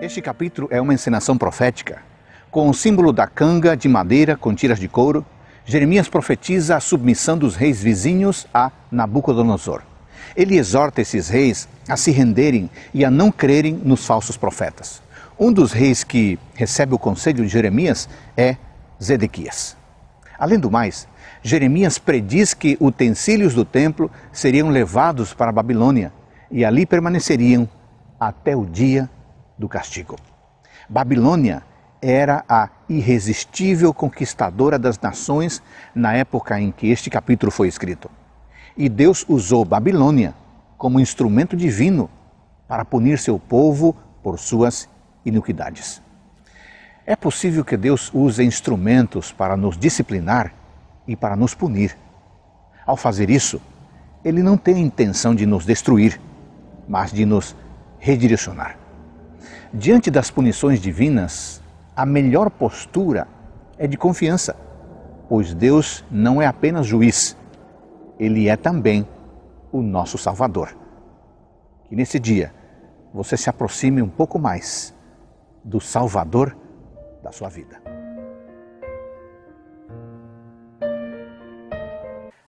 Este capítulo é uma encenação profética. Com o símbolo da canga de madeira com tiras de couro, Jeremias profetiza a submissão dos reis vizinhos a Nabucodonosor. Ele exorta esses reis a se renderem e a não crerem nos falsos profetas. Um dos reis que recebe o conselho de Jeremias é Zedequias. Além do mais, Jeremias prediz que utensílios do templo seriam levados para a Babilônia e ali permaneceriam até o dia do castigo. Babilônia era a irresistível conquistadora das nações na época em que este capítulo foi escrito. E Deus usou Babilônia como instrumento divino para punir seu povo por suas iniquidades. É possível que Deus use instrumentos para nos disciplinar e para nos punir. Ao fazer isso, Ele não tem a intenção de nos destruir, mas de nos redirecionar. Diante das punições divinas, a melhor postura é de confiança, pois Deus não é apenas juiz, ele é também o nosso Salvador. Que nesse dia você se aproxime um pouco mais do Salvador da sua vida.